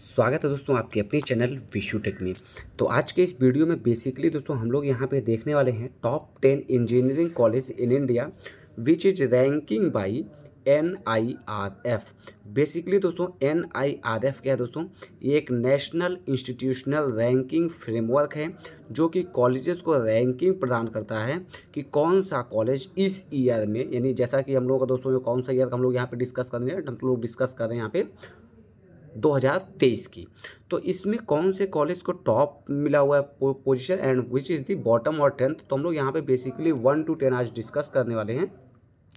स्वागत है दोस्तों आपके अपने चैनल विशु टेक्निक में तो आज के इस वीडियो में बेसिकली दोस्तों हम लोग यहाँ पे देखने वाले हैं top ten engineering college in India which is ranking by N I R F basically दोस्तों एन आई आर एफ क्या है दोस्तों ये एक नेशनल इंस्टीट्यूशनल रैंकिंग फ्रेमवर्क है जो कि कॉलेजेस को रैंकिंग प्रदान करता है कि कौन सा कॉलेज इस ईयर में यानी जैसा कि हम लोग का दोस्तों कौन सा ईयर हम लोग यहाँ पे डिस्कस कर रहे हैं हम लोग डिस्कस कर रहे हैं यहाँ पे 2023 की तो इसमें कौन से कॉलेज को टॉप मिला हुआ है position and which is the bottom और टेंथ तो हम लोग यहाँ पे बेसिकली वन टू टेन आज डिस्कस करने वाले हैं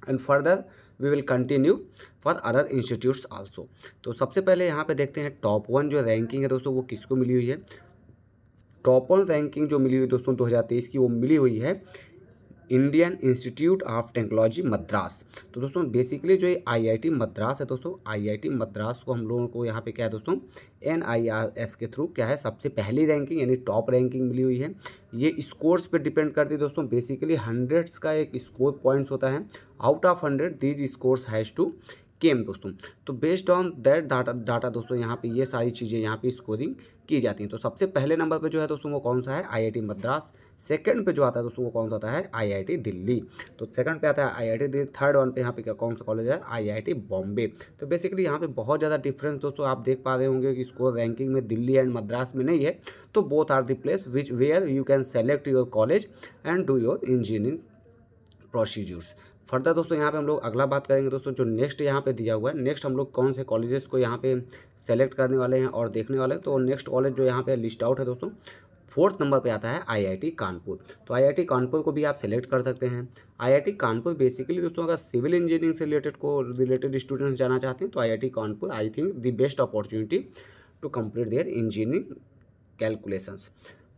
and further we will continue for other institutes also तो सबसे पहले यहाँ पे देखते हैं टॉप वन जो रैंकिंग है दोस्तों वो किसको मिली हुई है टॉप वन रैंकिंग जो मिली हुई दोस्तों 2023 की वो मिली हुई है Indian Institute of Technology Madras तो दोस्तों बेसिकली जो ये आईआईटी मद्रास है दोस्तों आईआईटी मद्रास को हम लोगों को यहाँ पे क्या है दोस्तों एन के थ्रू क्या है सबसे पहली रैंकिंग यानी टॉप रैंकिंग मिली हुई है ये स्कोर्स पे डिपेंड करती है दोस्तों बेसिकली हंड्रेड्स का एक स्कोर पॉइंट्स होता है out of hundred these scores has to came दोस्तों तो based on that data data दोस्तों यहाँ पे ये सारी चीज़ें यहाँ पे स्कोरिंग की जाती हैं तो सबसे पहले नंबर पे जो है दोस्तों वो कौन सा है आईआईटी मद्रास सेकंड पे जो आता है दोस्तों वो कौन सा आता है आईआईटी दिल्ली तो सेकंड पे आता है आईआईटी दिल्ली थर्ड वन पे यहाँ पे क्या कौन सा कॉलेज है आई बॉम्बे तो बेसिकली यहाँ पर बहुत ज़्यादा डिफरेंस दोस्तों आप देख पा रहे होंगे कि स्कोर रैंकिंग में दिल्ली एंड मद्रास में नहीं है तो both are the place which where you can select your college and do your engineering procedures further दोस्तों यहाँ पे हम लोग अगला बात करेंगे दोस्तों जो नेक्स्ट यहाँ पे दिया हुआ है नेक्स्ट हम लोग कौन से कॉलेजेस को यहाँ पे सेलेक्ट करने वाले हैं और देखने वाले हैं तो नेक्स्ट कॉलेज जो यहाँ पे लिस्ट आउट है दोस्तों फोर्थ नंबर पे आता है आईआईटी कानपुर तो आईआईटी कानपुर को भी आप सेलेक्ट कर सकते हैं आईआईटी कानपुर बेसिकली दोस्तों अगर सिविल इंजीनियरिंग से रिलेटेड को रिलेटेड स्टूडेंट्स जाना चाहते हैं तो IIT Kanpur I think the best opportunity to complete their engineering calculations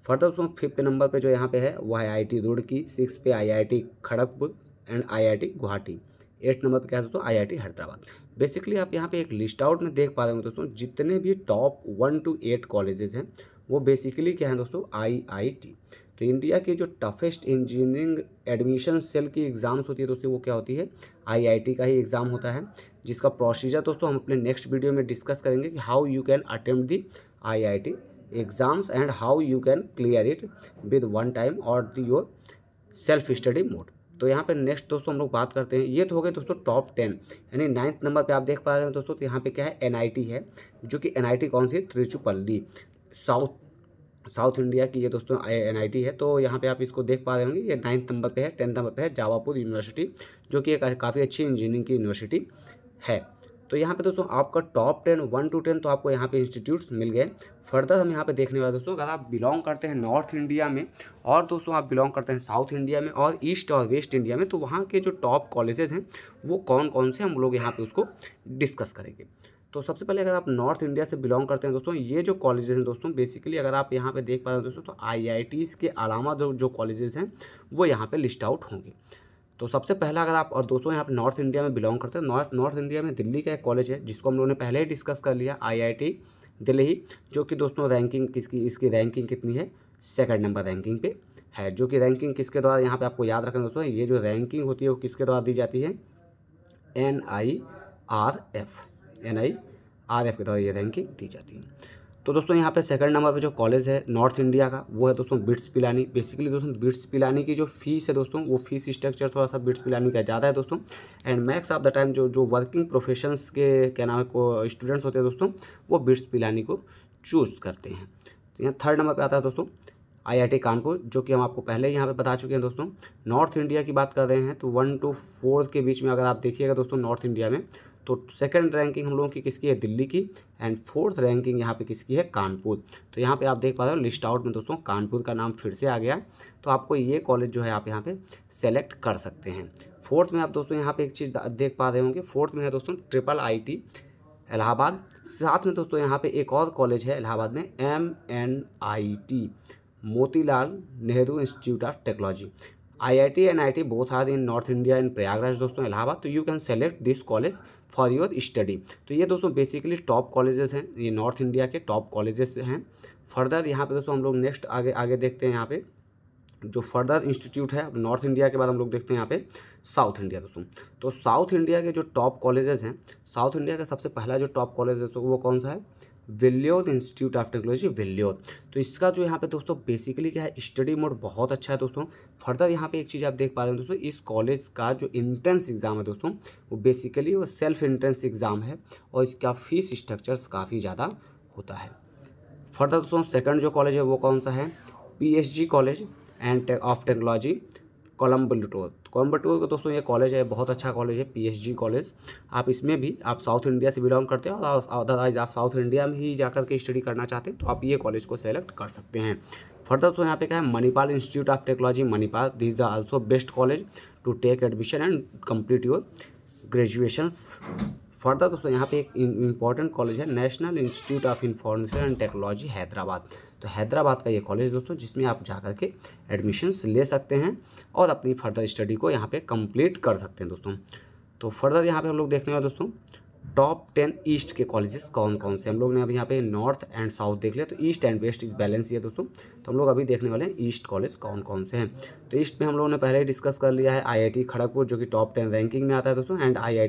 further दोस्तों फिफ्थ नंबर पर जो यहाँ पे है वह I I T Roorkee six पे I I T Kharagpur and IIT Guwahati eight number पे क्या है दोस्तों आईआईटी हैदराबाद बेसिकली आप यहाँ पे एक लिस्ट आउट में देख पा रहे हो दोस्तों जितने भी top one two eight colleges हैं वो बेसिकली क्या है दोस्तों आईआईटी तो इंडिया के जो टफेस्ट इंजीनियरिंग एडमिशन सेल की एग्ज़ाम्स होती है दोस्तों वो क्या होती है आईआईटी का ही एग्ज़ाम होता है जिसका प्रोसीजर दोस्तों हम अपने नेक्स्ट वीडियो में डिस्कस करेंगे कि how you can attempt the IIT exams and how you can clear it with one time और the your self study mode तो यहाँ पे नेक्स्ट दोस्तों हम लोग बात करते हैं ये तो हो गए दोस्तों टॉप टेन यानी नाइन्थ नंबर पे आप देख पा रहे हैं दोस्तों तो यहाँ पे क्या है एनआईटी है जो कि एनआईटी कौन सी त्रिचुपल्ली साउथ साउथ इंडिया की ये दोस्तों एनआईटी है तो यहाँ पे आप इसको देख पा रहे होंगे ये नाइन्थ नंबर पर है टेंथ नंबर पर है जावापुर यूनिवर्सिटी जो कि एक काफ़ी अच्छी इंजीनियरिंग की यूनिवर्सिटी है तो यहाँ पे दोस्तों आपका top ten one two ten तो आपको यहाँ पे इंस्टीट्यूट्स मिल गए फर्दर हम यहाँ पे देखने वाले दोस्तों अगर आप बिलोंग करते हैं नॉर्थ इंडिया में और दोस्तों आप बिलोंग करते हैं साउथ इंडिया में और ईस्ट और वेस्ट इंडिया में तो वहाँ के जो टॉप कॉलेजेस हैं वो कौन कौन से हम लोग यहाँ पर उसको डिस्कस करेंगे तो सबसे पहले अगर आप नॉर्थ इंडिया से बिलोंग करते हैं दोस्तों ये जो कॉलेजेस हैं दोस्तों बेसिकली अगर आप यहाँ पे देख पा रहे हैं दोस्तों तो आईआईटीज़ के अलावा जो जो कॉलेजेस हैं वो यहाँ पे लिस्ट आउट होंगे तो सबसे पहला अगर आप और दोस्तों यहाँ पर नॉर्थ इंडिया में बिलोंग करते हैं नॉर्थ नॉर्थ इंडिया में दिल्ली का एक कॉलेज है जिसको हम लोगों ने पहले ही डिस्कस कर लिया आईआईटी दिल्ली जो कि दोस्तों रैंकिंग किसकी इसकी रैंकिंग कितनी है सेकंड नंबर रैंकिंग पे है जो कि रैंकिंग किसके द्वारा यहाँ पर आपको याद रखना दोस्तों ये जो रैंकिंग होती है वो किसके द्वारा दी जाती है N I R F N I R F के द्वारा ये रैंकिंग दी जाती है तो दोस्तों यहाँ पे सेकंड नंबर पे जो कॉलेज है नॉर्थ इंडिया का वो है दोस्तों बिट्स पिलानी बेसिकली दोस्तों बिट्स पिलानी की जो फीस है दोस्तों वो फीस स्ट्रक्चर थोड़ा सा बिट्स पिलानी का ज़्यादा है दोस्तों and max of the time जो जो वर्किंग प्रोफेशंस के क्या नाम है स्टूडेंट्स होते हैं दोस्तों वो बिट्स पिलानी को चूज़ करते हैं तो यहाँ थर्ड नंबर पर आता है दोस्तों आईआईटी कानपुर जो कि हम आपको पहले यहाँ पे बता चुके हैं दोस्तों नॉर्थ इंडिया की बात कर रहे हैं तो वन टू फोर्थ के बीच में अगर आप देखिएगा दोस्तों नॉर्थ इंडिया में तो सेकंड रैंकिंग हम लोगों की किसकी है दिल्ली की एंड फोर्थ रैंकिंग यहाँ पे किसकी है कानपुर तो यहाँ पे आप देख पा रहे हो लिस्ट आउट में दोस्तों कानपुर का नाम फिर से आ गया तो आपको ये कॉलेज जो है आप यहाँ पे सेलेक्ट कर सकते हैं फोर्थ में आप दोस्तों यहाँ पे एक चीज़ देख पा रहे होंगे फोर्थ में है दोस्तों ट्रिपल आई इलाहाबाद साथ में दोस्तों यहाँ पे एक और कॉलेज है इलाहाबाद में M N I T Motilal Nehru Institute of Technology IIT and T both are in north India in Prayagraj दोस्तों इलाहाबाद तो you can select this college for your study तो ये दोस्तों बेसिकली टॉप कॉलेजेस हैं ये नॉर्थ इंडिया के टॉप कॉलेजेस हैं further यहाँ पे दोस्तों हम लोग नेक्स्ट आगे आगे देखते हैं यहाँ पे जो फर्दर इंस्टीट्यूट है नॉर्थ इंडिया के बाद हम लोग देखते हैं यहाँ पे साउथ इंडिया दोस्तों तो साउथ इंडिया के जो टॉप कॉलेजेस हैं साउथ इंडिया का सबसे पहला जो टॉप कॉलेज है तो वो कौन सा है Vellore Institute of Technology Vellore तो इसका जो यहाँ पे दोस्तों बेसिकली क्या है स्टडी मोड बहुत अच्छा है दोस्तों फर्दर यहाँ पे एक चीज़ आप देख पा रहे हैं दोस्तों इस कॉलेज का जो इंट्रेंस एग्ज़ाम है दोस्तों वो बेसिकली वो सेल्फ इंट्रेंस एग्ज़ाम है और इसका फीस स्ट्रक्चर्स काफ़ी ज़्यादा होता है फर्दर दोस्तों सेकेंड जो कॉलेज है वो कौन सा है P college and of technology Coimbatore Colombo बटोर का दोस्तों ये कॉलेज है बहुत अच्छा कॉलेज है पीएचडी कॉलेज आप इसमें भी आप साउथ इंडिया से बिलोंग करते हैं और अदरवाइज आप साउथ इंडिया में ही जाकर के स्टडी करना चाहते हैं तो आप ये कॉलेज को सेलेक्ट कर सकते हैं फर्दर तो यहाँ पे क्या है Manipal Institute of Technology Manipal this is also best college to take admission and complete your graduation further दोस्तों यहाँ पे एक इम्पॉर्टेंट कॉलेज है National Institute of Information and Technology Hyderabad तो हैदराबाद का ये कॉलेज दोस्तों जिसमें आप जा कर के एडमिशन्स ले सकते हैं और अपनी फर्दर स्टडी को यहाँ पे कंप्लीट कर सकते हैं दोस्तों तो फर्दर यहाँ पे हम लोग देखने वाले दोस्तों टॉप टेन ईस्ट के कॉलेजेस कौन कौन से हम लोग ने अभी यहाँ पे नॉर्थ एंड साउथ देख लिया तो east and west is balance ये दोस्तों तो हम लोग अभी देखने वाले हैं ईस्ट कॉलेज कौन कौन से हैं तो ईस्ट में हम लोगों ने पहले ही डिस्कस कर लिया है आई खड़गपुर जो कि टॉप टेन रैंकिंग में आता है दोस्तों एंड आई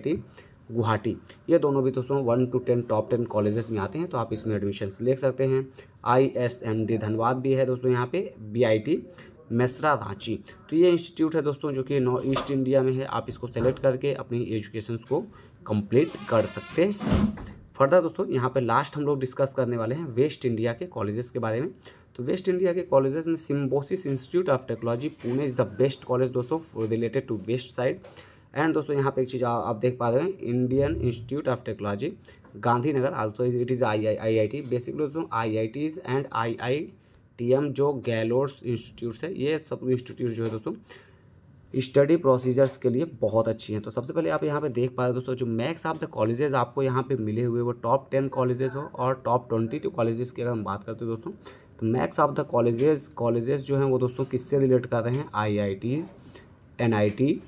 गुवाहाटी ये दोनों भी दोस्तों one two ten top ten colleges में आते हैं तो आप इसमें एडमिशन ले सकते हैं I S M D Dhanbad भी है दोस्तों यहाँ पे B I T Mesra Ranchi तो ये इंस्टीट्यूट है दोस्तों जो कि नॉर्थ ईस्ट इंडिया में है आप इसको सेलेक्ट करके अपनी एजुकेशन को कम्प्लीट कर सकते हैं फर्दर दोस्तों यहाँ पे लास्ट हम लोग डिस्कस करने वाले हैं वेस्ट इंडिया के कॉलेजेस के बारे में तो वेस्ट इंडिया के कॉलेजेस में Symbiosis Institute of Technology Pune is the best college दोस्तों related to west side and दोस्तों यहाँ पे एक चीज़ आप देख पा रहे हैं Indian Institute of Technology Gandhinagar also it is I I I I T basically दोस्तों I I Ts and I I T M जो गैलोर्स इंस्टीट्यूट्स है ये सब इंस्टीट्यूट जो है दोस्तों स्टडी प्रोसीजर्स के लिए बहुत अच्छी हैं तो सबसे पहले आप यहाँ पे देख पा रहे हो दोस्तों जो मैक्स ऑफ द कॉलेजेस आपको यहाँ पे मिले हुए वो टॉप टेन कॉलेजेस हो और टॉप ट्वेंटी टू कॉलेजेस की अगर हम बात करते हैं दोस्तों तो max of the colleges colleges जो हैं वो दोस्तों किससे रिलेट कर रहे हैं I I Ts N I T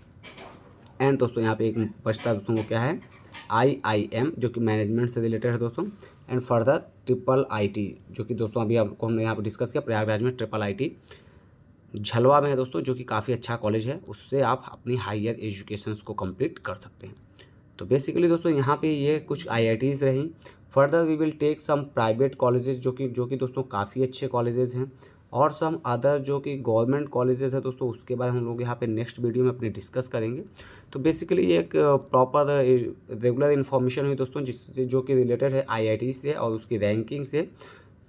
and दोस्तों यहाँ पे एक बचता दोस्तों को क्या है आई आई एम जो कि मैनेजमेंट से रिलेटेड है दोस्तों and further triple I T जो कि दोस्तों अभी आपको हमने यहाँ पर डिस्कस किया प्रयागराज में ट्रिपल आई टी झलवा में है दोस्तों जो कि काफ़ी अच्छा कॉलेज है उससे आप अपनी हायर एजुकेशन को कम्प्लीट कर सकते हैं तो बेसिकली दोस्तों यहाँ पे ये कुछ टीज रहीं further we will take some private colleges जो कि जो कि दोस्तों काफ़ी अच्छे कॉलेजेस हैं और सम अदर जो कि गवर्नमेंट कॉलेजेस है दोस्तों उसके बाद हम लोग यहाँ पे नेक्स्ट वीडियो में अपने डिस्कस करेंगे तो बेसिकली ये एक प्रॉपर रेगुलर इन्फॉर्मेशन हुई दोस्तों जिससे जो कि रिलेटेड है आईआईटी से और उसकी रैंकिंग से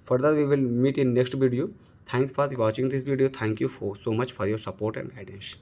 further we will meet in next video thanks for watching this video thank you for so much for your support and guidance